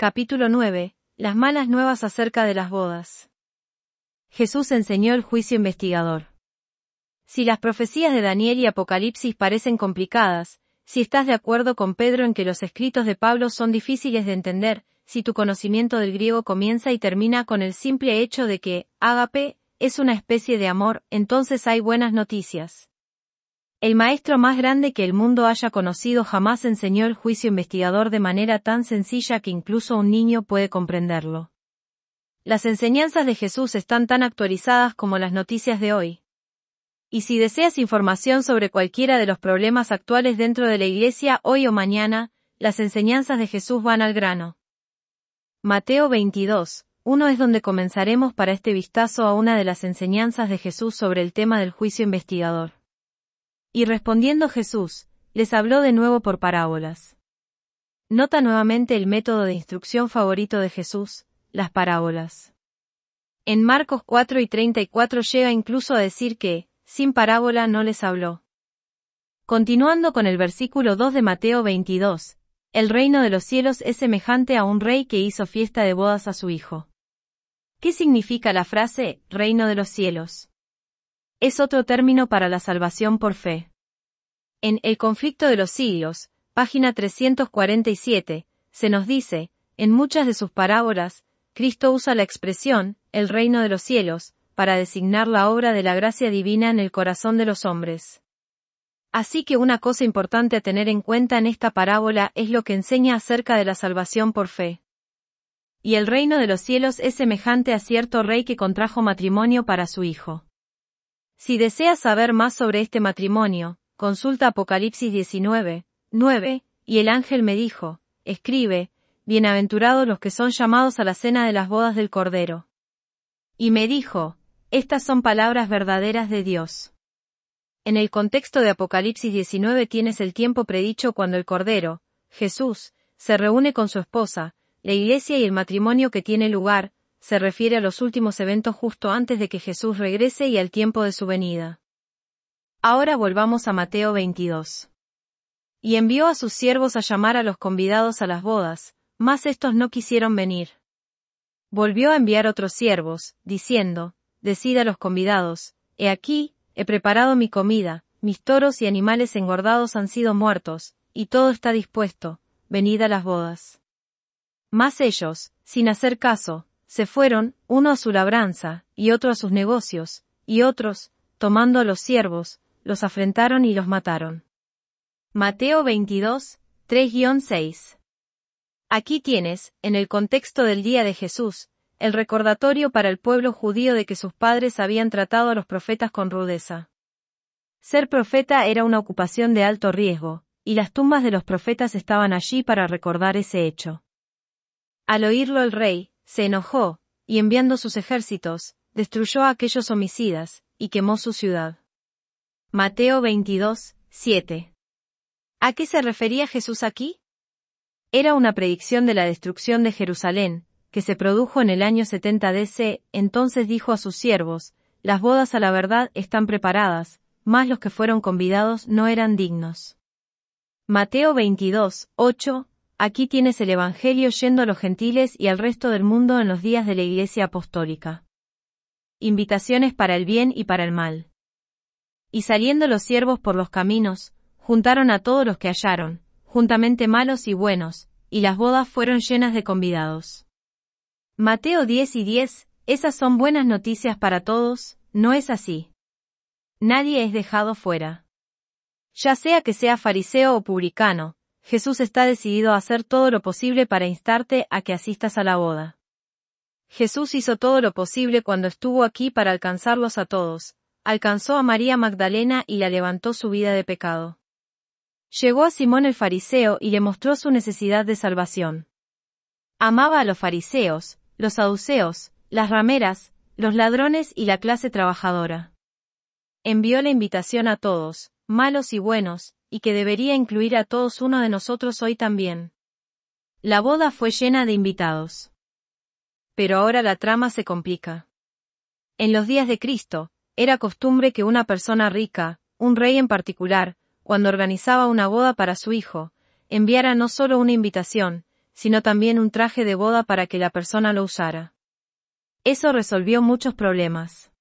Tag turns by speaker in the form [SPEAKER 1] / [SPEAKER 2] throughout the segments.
[SPEAKER 1] Capítulo 9. Las malas nuevas acerca de las bodas. Jesús enseñó el juicio investigador. Si las profecías de Daniel y Apocalipsis parecen complicadas, si estás de acuerdo con Pedro en que los escritos de Pablo son difíciles de entender, si tu conocimiento del griego comienza y termina con el simple hecho de que, ágape, es una especie de amor, entonces hay buenas noticias. El maestro más grande que el mundo haya conocido jamás enseñó el juicio investigador de manera tan sencilla que incluso un niño puede comprenderlo. Las enseñanzas de Jesús están tan actualizadas como las noticias de hoy. Y si deseas información sobre cualquiera de los problemas actuales dentro de la Iglesia hoy o mañana, las enseñanzas de Jesús van al grano. Mateo 22, 1 es donde comenzaremos para este vistazo a una de las enseñanzas de Jesús sobre el tema del juicio investigador. Y respondiendo Jesús, les habló de nuevo por parábolas. Nota nuevamente el método de instrucción favorito de Jesús, las parábolas. En Marcos 4 y 34 llega incluso a decir que, sin parábola no les habló. Continuando con el versículo 2 de Mateo 22, el reino de los cielos es semejante a un rey que hizo fiesta de bodas a su hijo. ¿Qué significa la frase reino de los cielos? Es otro término para la salvación por fe. En El conflicto de los siglos, página 347, se nos dice, en muchas de sus parábolas, Cristo usa la expresión, el reino de los cielos, para designar la obra de la gracia divina en el corazón de los hombres. Así que una cosa importante a tener en cuenta en esta parábola es lo que enseña acerca de la salvación por fe. Y el reino de los cielos es semejante a cierto rey que contrajo matrimonio para su hijo. Si deseas saber más sobre este matrimonio, Consulta Apocalipsis 19, 9, y el ángel me dijo, escribe, bienaventurados los que son llamados a la cena de las bodas del Cordero. Y me dijo, estas son palabras verdaderas de Dios. En el contexto de Apocalipsis 19 tienes el tiempo predicho cuando el Cordero, Jesús, se reúne con su esposa, la iglesia y el matrimonio que tiene lugar, se refiere a los últimos eventos justo antes de que Jesús regrese y al tiempo de su venida. Ahora volvamos a Mateo 22. Y envió a sus siervos a llamar a los convidados a las bodas, mas estos no quisieron venir. Volvió a enviar otros siervos, diciendo, Decid a los convidados, He aquí, he preparado mi comida, mis toros y animales engordados han sido muertos, y todo está dispuesto, venid a las bodas. Mas ellos, sin hacer caso, se fueron, uno a su labranza, y otro a sus negocios, y otros, tomando a los siervos, los afrentaron y los mataron. Mateo 22, 3-6. Aquí tienes, en el contexto del día de Jesús, el recordatorio para el pueblo judío de que sus padres habían tratado a los profetas con rudeza. Ser profeta era una ocupación de alto riesgo, y las tumbas de los profetas estaban allí para recordar ese hecho. Al oírlo el rey, se enojó, y enviando sus ejércitos, destruyó a aquellos homicidas, y quemó su ciudad. Mateo 22, 7. ¿A qué se refería Jesús aquí? Era una predicción de la destrucción de Jerusalén, que se produjo en el año 70 DC, entonces dijo a sus siervos, las bodas a la verdad están preparadas, mas los que fueron convidados no eran dignos. Mateo 22, 8, aquí tienes el Evangelio yendo a los gentiles y al resto del mundo en los días de la Iglesia Apostólica. Invitaciones para el bien y para el mal. Y saliendo los siervos por los caminos, juntaron a todos los que hallaron, juntamente malos y buenos, y las bodas fueron llenas de convidados. Mateo 10 y 10, esas son buenas noticias para todos, no es así. Nadie es dejado fuera. Ya sea que sea fariseo o publicano, Jesús está decidido a hacer todo lo posible para instarte a que asistas a la boda. Jesús hizo todo lo posible cuando estuvo aquí para alcanzarlos a todos, alcanzó a María Magdalena y la levantó su vida de pecado. Llegó a Simón el fariseo y le mostró su necesidad de salvación. Amaba a los fariseos, los saduceos, las rameras, los ladrones y la clase trabajadora. Envió la invitación a todos, malos y buenos, y que debería incluir a todos uno de nosotros hoy también. La boda fue llena de invitados. Pero ahora la trama se complica. En los días de Cristo, era costumbre que una persona rica, un rey en particular, cuando organizaba una boda para su hijo, enviara no solo una invitación, sino también un traje de boda para que la persona lo usara. Eso resolvió muchos problemas.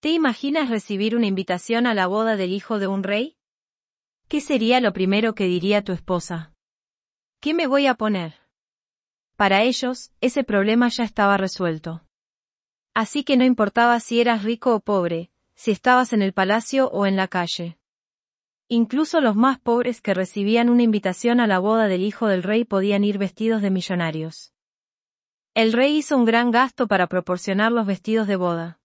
[SPEAKER 1] ¿Te imaginas recibir una invitación a la boda del hijo de un rey? ¿Qué sería lo primero que diría tu esposa? ¿Qué me voy a poner? Para ellos, ese problema ya estaba resuelto. Así que no importaba si eras rico o pobre, si estabas en el palacio o en la calle. Incluso los más pobres que recibían una invitación a la boda del hijo del rey podían ir vestidos de millonarios. El rey hizo un gran gasto para proporcionar los vestidos de boda.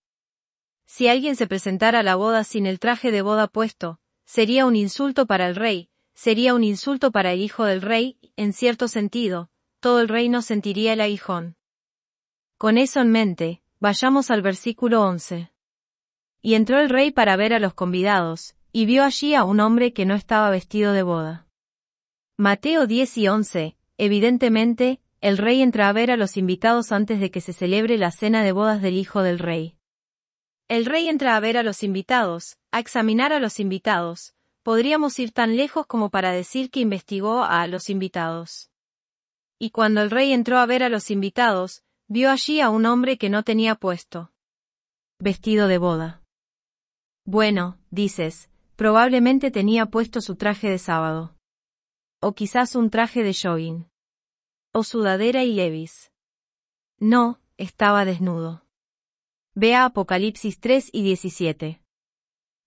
[SPEAKER 1] Si alguien se presentara a la boda sin el traje de boda puesto, sería un insulto para el rey, sería un insulto para el hijo del rey, en cierto sentido, todo el reino sentiría el aguijón. Con eso en mente, Vayamos al versículo 11. Y entró el rey para ver a los convidados, y vio allí a un hombre que no estaba vestido de boda. Mateo 10 y 11, evidentemente, el rey entra a ver a los invitados antes de que se celebre la cena de bodas del hijo del rey. El rey entra a ver a los invitados, a examinar a los invitados, podríamos ir tan lejos como para decir que investigó a los invitados. Y cuando el rey entró a ver a los invitados, Vio allí a un hombre que no tenía puesto. Vestido de boda. Bueno, dices, probablemente tenía puesto su traje de sábado. O quizás un traje de jogging. O sudadera y levis. No, estaba desnudo. Vea Apocalipsis 3 y 17.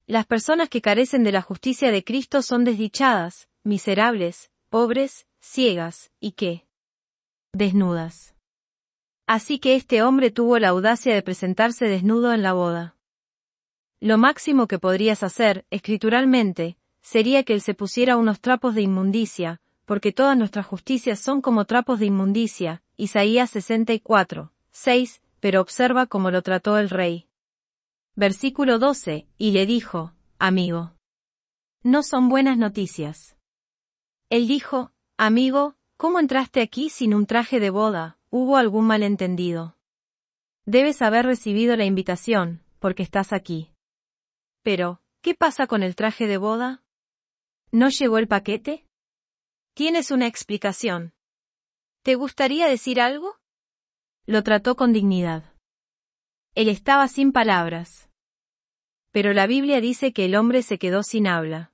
[SPEAKER 1] Las personas que carecen de la justicia de Cristo son desdichadas, miserables, pobres, ciegas, y qué? Desnudas. Así que este hombre tuvo la audacia de presentarse desnudo en la boda. Lo máximo que podrías hacer, escrituralmente, sería que él se pusiera unos trapos de inmundicia, porque todas nuestras justicias son como trapos de inmundicia, Isaías 64, 6, pero observa cómo lo trató el rey. Versículo 12, y le dijo, amigo. No son buenas noticias. Él dijo, amigo, ¿cómo entraste aquí sin un traje de boda, hubo algún malentendido. Debes haber recibido la invitación, porque estás aquí. Pero, ¿qué pasa con el traje de boda? ¿No llegó el paquete? Tienes una explicación. ¿Te gustaría decir algo? Lo trató con dignidad. Él estaba sin palabras. Pero la Biblia dice que el hombre se quedó sin habla.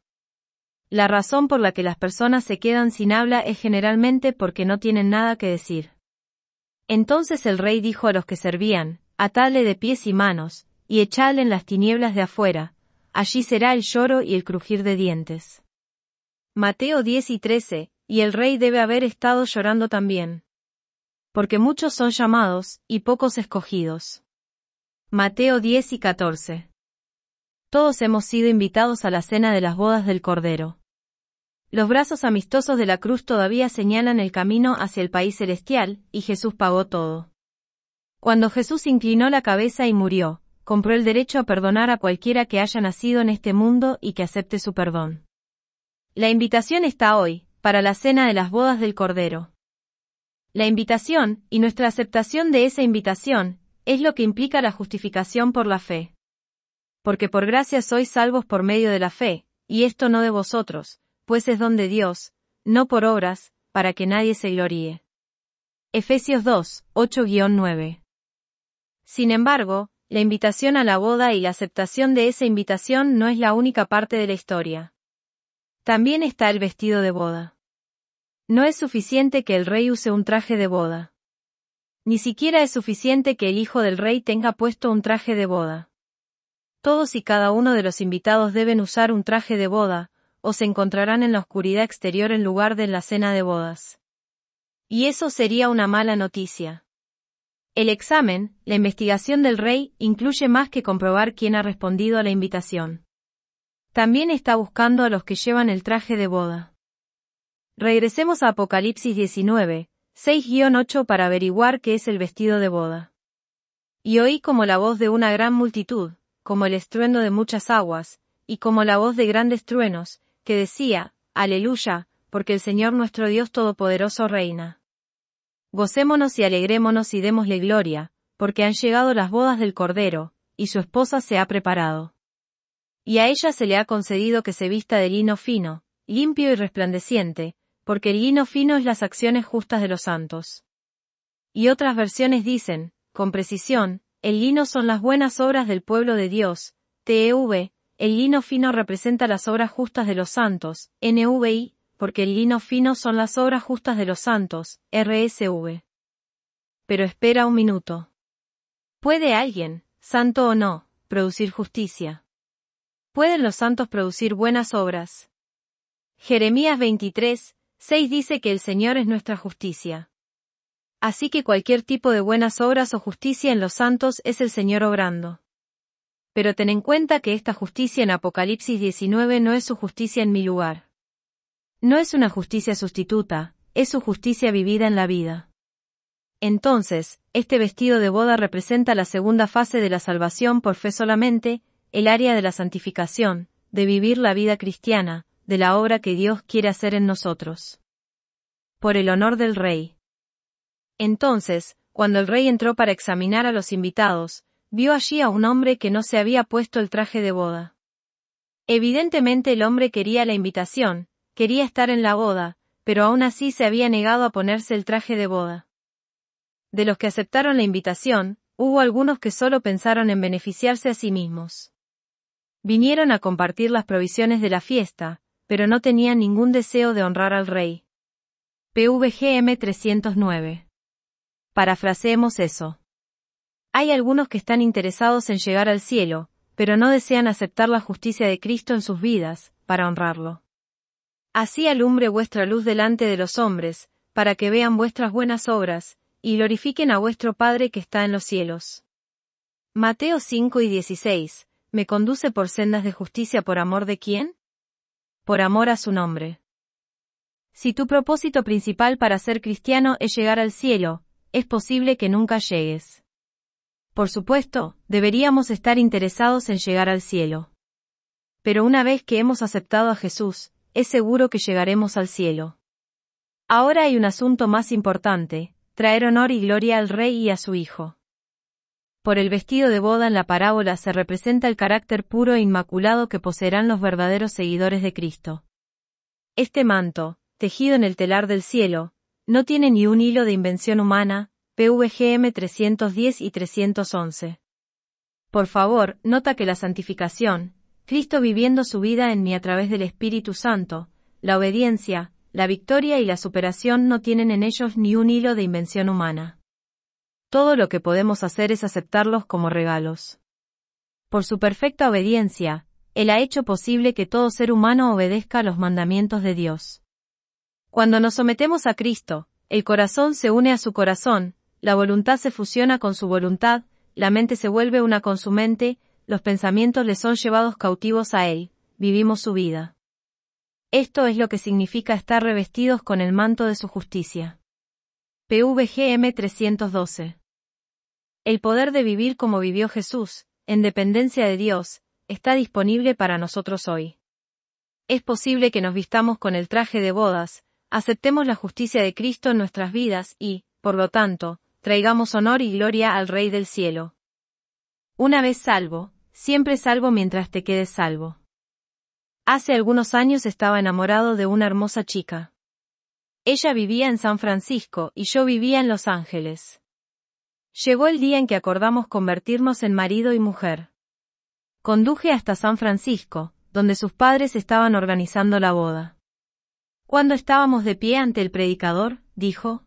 [SPEAKER 1] La razón por la que las personas se quedan sin habla es generalmente porque no tienen nada que decir. Entonces el rey dijo a los que servían, atadle de pies y manos, y echadle en las tinieblas de afuera, allí será el lloro y el crujir de dientes. Mateo 10 y 13, y el rey debe haber estado llorando también. Porque muchos son llamados, y pocos escogidos. Mateo 10 y 14. Todos hemos sido invitados a la cena de las bodas del Cordero. Los brazos amistosos de la cruz todavía señalan el camino hacia el país celestial, y Jesús pagó todo. Cuando Jesús inclinó la cabeza y murió, compró el derecho a perdonar a cualquiera que haya nacido en este mundo y que acepte su perdón. La invitación está hoy, para la cena de las bodas del Cordero. La invitación, y nuestra aceptación de esa invitación, es lo que implica la justificación por la fe. Porque por gracia sois salvos por medio de la fe, y esto no de vosotros, pues es don de Dios, no por obras, para que nadie se gloríe. Efesios 2, 8-9. Sin embargo, la invitación a la boda y la aceptación de esa invitación no es la única parte de la historia. También está el vestido de boda. No es suficiente que el rey use un traje de boda. Ni siquiera es suficiente que el hijo del rey tenga puesto un traje de boda. Todos y cada uno de los invitados deben usar un traje de boda, se encontrarán en la oscuridad exterior en lugar de en la cena de bodas. Y eso sería una mala noticia. El examen, la investigación del rey, incluye más que comprobar quién ha respondido a la invitación. También está buscando a los que llevan el traje de boda. Regresemos a Apocalipsis 19, 6-8 para averiguar qué es el vestido de boda. Y oí como la voz de una gran multitud, como el estruendo de muchas aguas, y como la voz de grandes truenos, que decía, Aleluya, porque el Señor nuestro Dios Todopoderoso reina. Gocémonos y alegrémonos y démosle gloria, porque han llegado las bodas del Cordero, y su esposa se ha preparado. Y a ella se le ha concedido que se vista de lino fino, limpio y resplandeciente, porque el lino fino es las acciones justas de los santos. Y otras versiones dicen, con precisión, el lino son las buenas obras del pueblo de Dios, TEV, el lino fino representa las obras justas de los santos, NVI, porque el lino fino son las obras justas de los santos, RSV. Pero espera un minuto. ¿Puede alguien, santo o no, producir justicia? ¿Pueden los santos producir buenas obras? Jeremías 23, 6 dice que el Señor es nuestra justicia. Así que cualquier tipo de buenas obras o justicia en los santos es el Señor obrando. Pero ten en cuenta que esta justicia en Apocalipsis 19 no es su justicia en mi lugar. No es una justicia sustituta, es su justicia vivida en la vida. Entonces, este vestido de boda representa la segunda fase de la salvación por fe solamente, el área de la santificación, de vivir la vida cristiana, de la obra que Dios quiere hacer en nosotros. Por el honor del rey. Entonces, cuando el rey entró para examinar a los invitados, Vio allí a un hombre que no se había puesto el traje de boda. Evidentemente el hombre quería la invitación, quería estar en la boda, pero aún así se había negado a ponerse el traje de boda. De los que aceptaron la invitación, hubo algunos que solo pensaron en beneficiarse a sí mismos. Vinieron a compartir las provisiones de la fiesta, pero no tenían ningún deseo de honrar al rey. PVGM 309. Parafraseemos eso. Hay algunos que están interesados en llegar al cielo, pero no desean aceptar la justicia de Cristo en sus vidas, para honrarlo. Así alumbre vuestra luz delante de los hombres, para que vean vuestras buenas obras, y glorifiquen a vuestro Padre que está en los cielos. Mateo 5 y 16, ¿me conduce por sendas de justicia por amor de quién? Por amor a su nombre. Si tu propósito principal para ser cristiano es llegar al cielo, es posible que nunca llegues. Por supuesto, deberíamos estar interesados en llegar al cielo. Pero una vez que hemos aceptado a Jesús, es seguro que llegaremos al cielo. Ahora hay un asunto más importante, traer honor y gloria al rey y a su hijo. Por el vestido de boda en la parábola se representa el carácter puro e inmaculado que poseerán los verdaderos seguidores de Cristo. Este manto, tejido en el telar del cielo, no tiene ni un hilo de invención humana, VGM 310 y 311. Por favor, nota que la santificación, Cristo viviendo su vida en mí a través del Espíritu Santo, la obediencia, la victoria y la superación no tienen en ellos ni un hilo de invención humana. Todo lo que podemos hacer es aceptarlos como regalos. Por su perfecta obediencia, Él ha hecho posible que todo ser humano obedezca a los mandamientos de Dios. Cuando nos sometemos a Cristo, el corazón se une a su corazón, la voluntad se fusiona con su voluntad, la mente se vuelve una con su mente, los pensamientos le son llevados cautivos a él, vivimos su vida. Esto es lo que significa estar revestidos con el manto de su justicia. PVGM 312. El poder de vivir como vivió Jesús, en dependencia de Dios, está disponible para nosotros hoy. Es posible que nos vistamos con el traje de bodas, aceptemos la justicia de Cristo en nuestras vidas y, por lo tanto, traigamos honor y gloria al Rey del cielo. Una vez salvo, siempre salvo mientras te quedes salvo. Hace algunos años estaba enamorado de una hermosa chica. Ella vivía en San Francisco y yo vivía en Los Ángeles. Llegó el día en que acordamos convertirnos en marido y mujer. Conduje hasta San Francisco, donde sus padres estaban organizando la boda. Cuando estábamos de pie ante el predicador, dijo,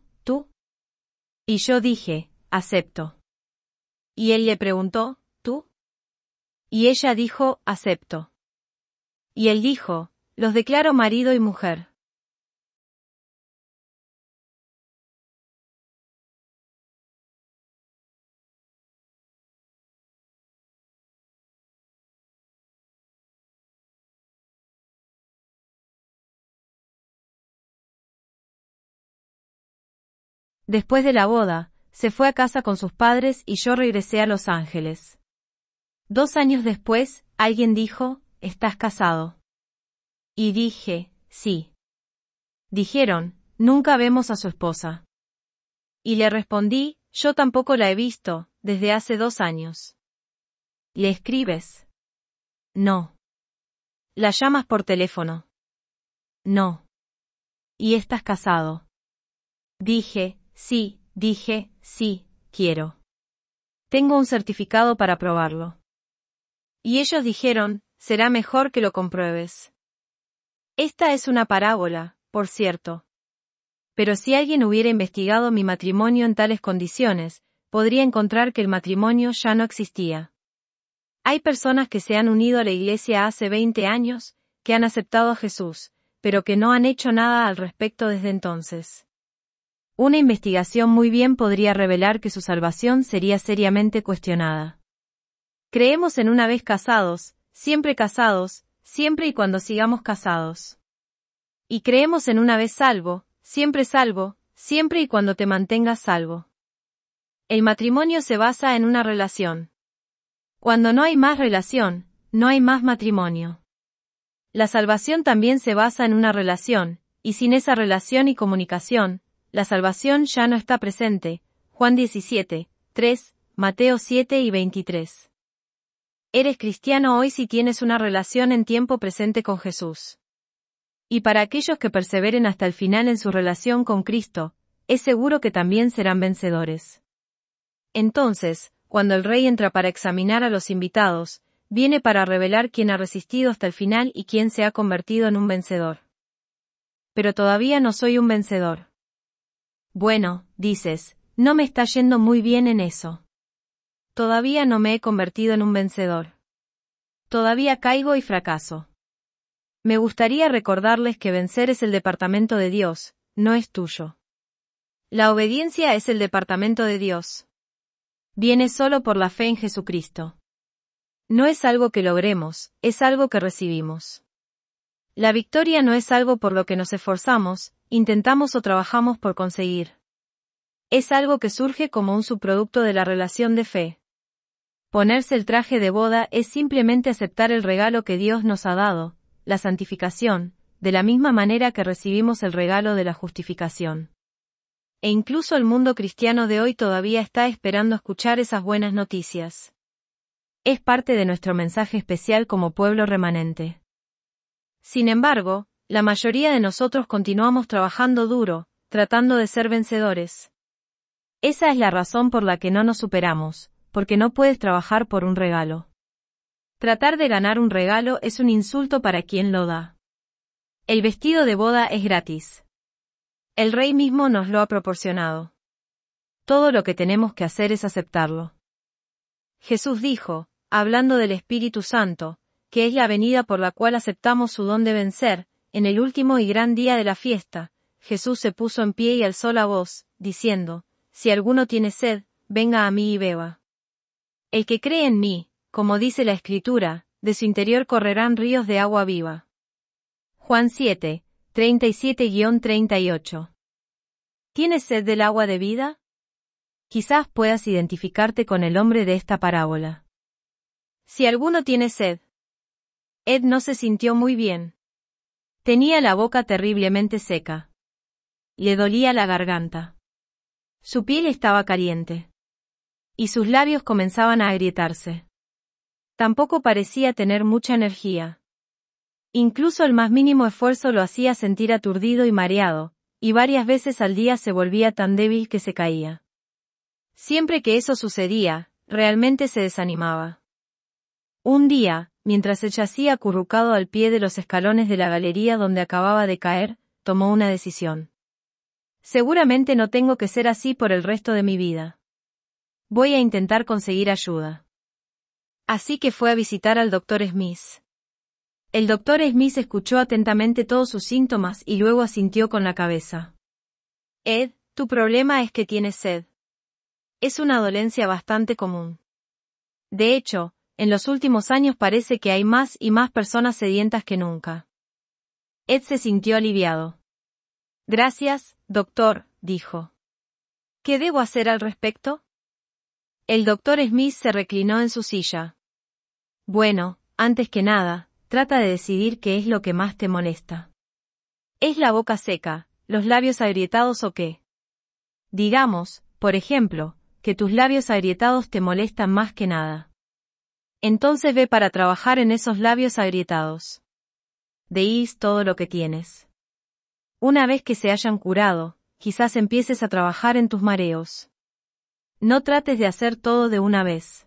[SPEAKER 1] y yo dije, acepto. Y él le preguntó, ¿tú? Y ella dijo, acepto. Y él dijo, los declaro marido y mujer. Después de la boda, se fue a casa con sus padres y yo regresé a Los Ángeles. Dos años después, alguien dijo, ¿estás casado? Y dije, sí. Dijeron, nunca vemos a su esposa. Y le respondí, yo tampoco la he visto, desde hace dos años. ¿Le escribes? No. ¿La llamas por teléfono? No. ¿Y estás casado? Dije, Sí, dije, sí, quiero. Tengo un certificado para probarlo. Y ellos dijeron, será mejor que lo compruebes. Esta es una parábola, por cierto. Pero si alguien hubiera investigado mi matrimonio en tales condiciones, podría encontrar que el matrimonio ya no existía. Hay personas que se han unido a la Iglesia hace 20 años, que han aceptado a Jesús, pero que no han hecho nada al respecto desde entonces. Una investigación muy bien podría revelar que su salvación sería seriamente cuestionada. Creemos en una vez casados, siempre casados, siempre y cuando sigamos casados. Y creemos en una vez salvo, siempre salvo, siempre y cuando te mantengas salvo. El matrimonio se basa en una relación. Cuando no hay más relación, no hay más matrimonio. La salvación también se basa en una relación, y sin esa relación y comunicación, la salvación ya no está presente. Juan 17, 3, Mateo 7 y 23. Eres cristiano hoy si tienes una relación en tiempo presente con Jesús. Y para aquellos que perseveren hasta el final en su relación con Cristo, es seguro que también serán vencedores. Entonces, cuando el rey entra para examinar a los invitados, viene para revelar quién ha resistido hasta el final y quién se ha convertido en un vencedor. Pero todavía no soy un vencedor. Bueno, dices, no me está yendo muy bien en eso. Todavía no me he convertido en un vencedor. Todavía caigo y fracaso. Me gustaría recordarles que vencer es el departamento de Dios, no es tuyo. La obediencia es el departamento de Dios. Viene solo por la fe en Jesucristo. No es algo que logremos, es algo que recibimos. La victoria no es algo por lo que nos esforzamos, intentamos o trabajamos por conseguir. Es algo que surge como un subproducto de la relación de fe. Ponerse el traje de boda es simplemente aceptar el regalo que Dios nos ha dado, la santificación, de la misma manera que recibimos el regalo de la justificación. E incluso el mundo cristiano de hoy todavía está esperando escuchar esas buenas noticias. Es parte de nuestro mensaje especial como pueblo remanente. Sin embargo, la mayoría de nosotros continuamos trabajando duro, tratando de ser vencedores. Esa es la razón por la que no nos superamos, porque no puedes trabajar por un regalo. Tratar de ganar un regalo es un insulto para quien lo da. El vestido de boda es gratis. El rey mismo nos lo ha proporcionado. Todo lo que tenemos que hacer es aceptarlo. Jesús dijo, hablando del Espíritu Santo, que es la venida por la cual aceptamos su don de vencer, en el último y gran día de la fiesta, Jesús se puso en pie y alzó la voz, diciendo, Si alguno tiene sed, venga a mí y beba. El que cree en mí, como dice la Escritura, de su interior correrán ríos de agua viva. Juan 7, 37-38. ¿Tienes sed del agua de vida? Quizás puedas identificarte con el hombre de esta parábola. Si alguno tiene sed. Ed no se sintió muy bien. Tenía la boca terriblemente seca. Le dolía la garganta. Su piel estaba caliente. Y sus labios comenzaban a agrietarse. Tampoco parecía tener mucha energía. Incluso el más mínimo esfuerzo lo hacía sentir aturdido y mareado, y varias veces al día se volvía tan débil que se caía. Siempre que eso sucedía, realmente se desanimaba. Un día, Mientras se yacía acurrucado al pie de los escalones de la galería donde acababa de caer, tomó una decisión. Seguramente no tengo que ser así por el resto de mi vida. Voy a intentar conseguir ayuda. Así que fue a visitar al doctor Smith. El doctor Smith escuchó atentamente todos sus síntomas y luego asintió con la cabeza. Ed, tu problema es que tienes sed. Es una dolencia bastante común. De hecho, en los últimos años parece que hay más y más personas sedientas que nunca. Ed se sintió aliviado. Gracias, doctor, dijo. ¿Qué debo hacer al respecto? El doctor Smith se reclinó en su silla. Bueno, antes que nada, trata de decidir qué es lo que más te molesta. ¿Es la boca seca, los labios agrietados o qué? Digamos, por ejemplo, que tus labios agrietados te molestan más que nada. Entonces ve para trabajar en esos labios agrietados. Deís todo lo que tienes. Una vez que se hayan curado, quizás empieces a trabajar en tus mareos. No trates de hacer todo de una vez.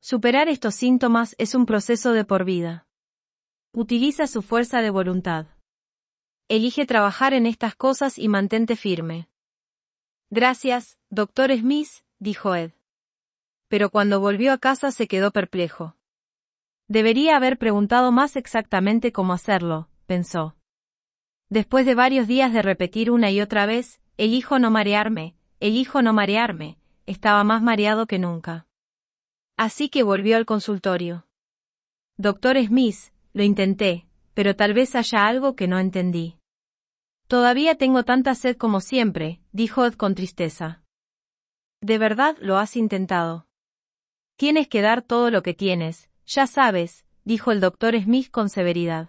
[SPEAKER 1] Superar estos síntomas es un proceso de por vida. Utiliza su fuerza de voluntad. Elige trabajar en estas cosas y mantente firme. Gracias, doctor Smith, dijo Ed pero cuando volvió a casa se quedó perplejo. Debería haber preguntado más exactamente cómo hacerlo, pensó. Después de varios días de repetir una y otra vez, elijo no marearme, elijo no marearme, estaba más mareado que nunca. Así que volvió al consultorio. Doctor Smith, lo intenté, pero tal vez haya algo que no entendí. Todavía tengo tanta sed como siempre, dijo Ed con tristeza. ¿De verdad lo has intentado? Tienes que dar todo lo que tienes, ya sabes, dijo el doctor Smith con severidad.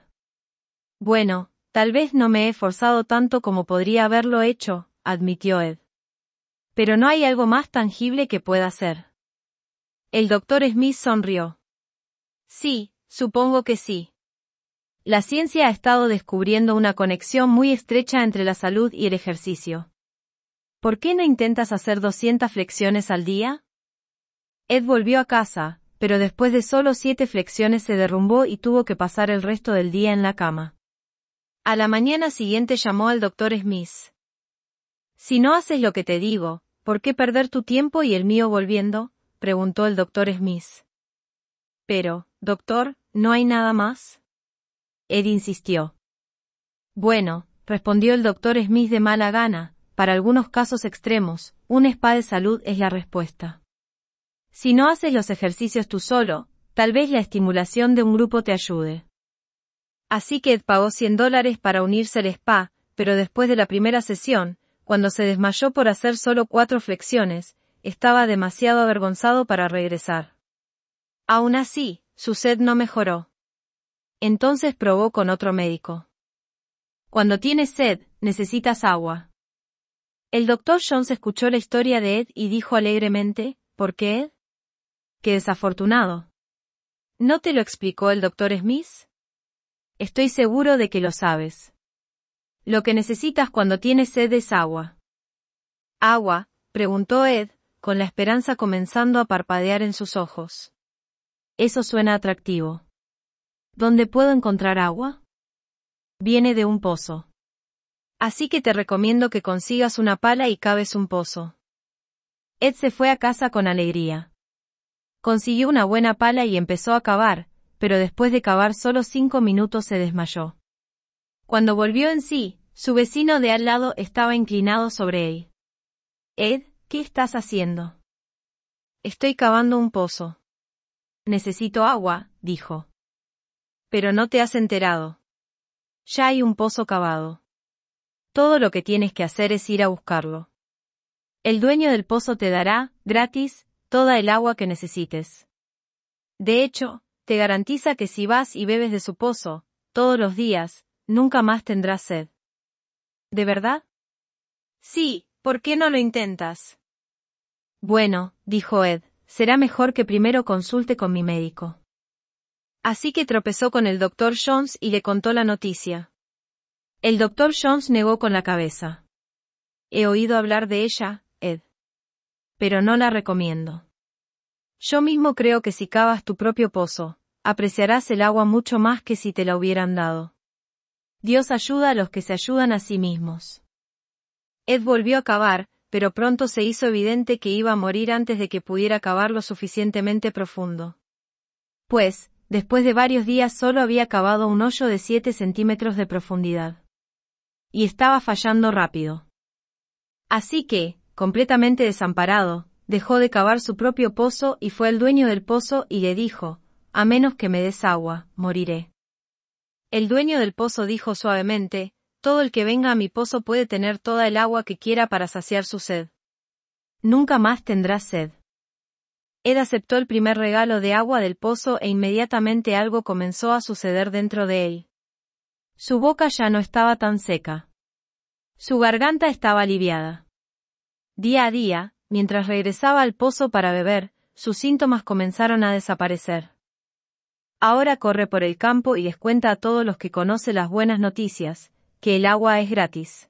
[SPEAKER 1] Bueno, tal vez no me he esforzado tanto como podría haberlo hecho, admitió Ed. Pero no hay algo más tangible que pueda hacer. El doctor Smith sonrió. Sí, supongo que sí. La ciencia ha estado descubriendo una conexión muy estrecha entre la salud y el ejercicio. ¿Por qué no intentas hacer 200 flexiones al día? Ed volvió a casa, pero después de solo siete flexiones se derrumbó y tuvo que pasar el resto del día en la cama. A la mañana siguiente llamó al doctor Smith. Si no haces lo que te digo, ¿por qué perder tu tiempo y el mío volviendo? preguntó el doctor Smith. Pero, doctor, ¿no hay nada más? Ed insistió. Bueno, respondió el doctor Smith de mala gana, para algunos casos extremos, un spa de salud es la respuesta. Si no haces los ejercicios tú solo, tal vez la estimulación de un grupo te ayude. Así que Ed pagó 100 dólares para unirse al spa, pero después de la primera sesión, cuando se desmayó por hacer solo cuatro flexiones, estaba demasiado avergonzado para regresar. Aún así, su sed no mejoró. Entonces probó con otro médico. Cuando tienes sed, necesitas agua. El doctor Jones escuchó la historia de Ed y dijo alegremente, ¿por qué Ed? Qué desafortunado. ¿No te lo explicó el doctor Smith? Estoy seguro de que lo sabes. Lo que necesitas cuando tienes sed es agua. ¿Agua? preguntó Ed, con la esperanza comenzando a parpadear en sus ojos. Eso suena atractivo. ¿Dónde puedo encontrar agua? Viene de un pozo. Así que te recomiendo que consigas una pala y cabes un pozo. Ed se fue a casa con alegría. Consiguió una buena pala y empezó a cavar, pero después de cavar solo cinco minutos se desmayó. Cuando volvió en sí, su vecino de al lado estaba inclinado sobre él. Ed, ¿qué estás haciendo? Estoy cavando un pozo. Necesito agua, dijo. Pero no te has enterado. Ya hay un pozo cavado. Todo lo que tienes que hacer es ir a buscarlo. El dueño del pozo te dará, gratis, toda el agua que necesites. De hecho, te garantiza que si vas y bebes de su pozo, todos los días, nunca más tendrás sed. ¿De verdad? Sí, ¿por qué no lo intentas? Bueno, dijo Ed, será mejor que primero consulte con mi médico. Así que tropezó con el doctor Jones y le contó la noticia. El doctor Jones negó con la cabeza. He oído hablar de ella, pero no la recomiendo. Yo mismo creo que si cavas tu propio pozo, apreciarás el agua mucho más que si te la hubieran dado. Dios ayuda a los que se ayudan a sí mismos. Ed volvió a cavar, pero pronto se hizo evidente que iba a morir antes de que pudiera cavar lo suficientemente profundo. Pues, después de varios días solo había cavado un hoyo de 7 centímetros de profundidad. Y estaba fallando rápido. Así que, completamente desamparado, dejó de cavar su propio pozo y fue al dueño del pozo y le dijo, A menos que me des agua, moriré. El dueño del pozo dijo suavemente, Todo el que venga a mi pozo puede tener toda el agua que quiera para saciar su sed. Nunca más tendrá sed. Ed aceptó el primer regalo de agua del pozo e inmediatamente algo comenzó a suceder dentro de él. Su boca ya no estaba tan seca. Su garganta estaba aliviada. Día a día, mientras regresaba al pozo para beber, sus síntomas comenzaron a desaparecer. Ahora corre por el campo y les cuenta a todos los que conoce las buenas noticias, que el agua es gratis.